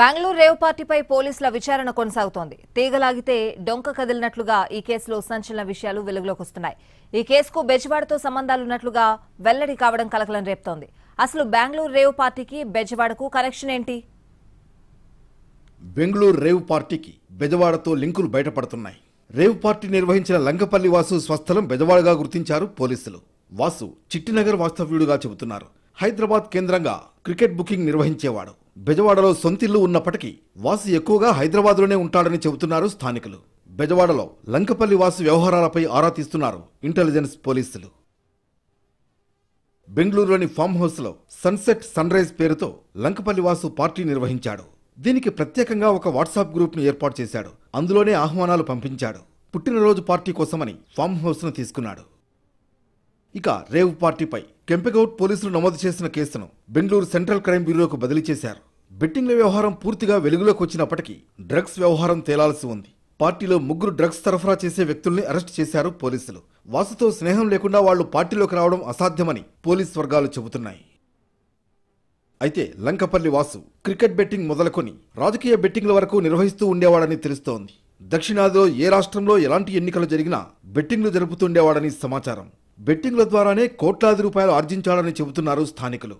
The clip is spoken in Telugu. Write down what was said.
బెంగళూరు రేవ్ పార్టీపై పోలీసుల విచారణ కొనసాగుతోంది తీగలాగితే డొంక కదిలినట్లుగా ఈ కేసులో సంచలన విషయాలు వెలుగులోకి వస్తున్నాయి ఈ కేసుకు బెజవాడతో సంబంధాలున్నట్లుగా వెల్లడి కావడం కలకలం రేపుతోంది అసలు బెంగళూరు రేవ్ పార్టీకి బెజవాడకు కనెక్షన్ ఏంటి బెంగళూరు రేవ్ పార్టీకి బెజవాడతో లింకులు బయటపడుతున్నాయి రేవ్ పార్టీ నిర్వహించిన లంగపల్లి వాసు స్వస్థలం బెజవాడగా గుర్తించారు పోలీసులు వాసు చిట్టినగర్ వాస్తవ్యుడుగా చెబుతున్నారు హైదరాబాద్ కేంద్రంగా క్రికెట్ బుకింగ్ నిర్వహించేవాడు బెజవాడలో సొంతిల్లు ఉన్నప్పటికీ వాసు ఎక్కువగా హైదరాబాద్లోనే ఉంటాడని చెబుతున్నారు స్థానికులు బెజవాడలో లంకపల్లి వాసు వ్యవహారాలపై ఆరా తీస్తున్నారు ఇంటెలిజెన్స్ పోలీసులు బెంగళూరులోని ఫామ్ హౌస్లో సన్సెట్ సన్ రైజ్ పేరుతో లంకపల్లి వాసు పార్టీ నిర్వహించాడు దీనికి ప్రత్యేకంగా ఒక వాట్సాప్ గ్రూప్ను ఏర్పాటు చేశాడు అందులోనే ఆహ్వానాలు పంపించాడు పుట్టినరోజు పార్టీ కోసమని ఫామ్ హౌస్ను తీసుకున్నాడు ఇక రేవ్ పార్టీపై కెంపెగౌట్ పోలీసులు నమోదు చేసిన కేసును బెంగళూరు సెంట్రల్ క్రైమ్ బ్యూరోకు బదిలీ చేశారు బెట్టింగ్ల వ్యవహారం పూర్తిగా వెలుగులోకి వచ్చినప్పటికీ డ్రగ్స్ వ్యవహారం తేలాల్సి ఉంది పార్టీలో ముగ్గురు డ్రగ్స్ సరఫరా చేసే వ్యక్తుల్ని అరెస్ట్ చేశారు పోలీసులు వాసుతో స్నేహం లేకుండా వాళ్లు పార్టీలోకి రావడం అసాధ్యమని పోలీస్ వర్గాలు చెబుతున్నాయి అయితే లంకపల్లి వాసు క్రికెట్ బెట్టింగ్ మొదలుకొని రాజకీయ బెట్టింగ్ల వరకు నిర్వహిస్తూ ఉండేవాడని తెలుస్తోంది దక్షిణాదిలో ఏ రాష్ట్రంలో ఎలాంటి ఎన్నికలు జరిగినా బెట్టింగ్లు జరుపుతుండేవాడని సమాచారం బెట్టింగ్ల ద్వారానే కోట్లాది రూపాయలు ఆర్జించాడని చెబుతున్నారు స్థానికులు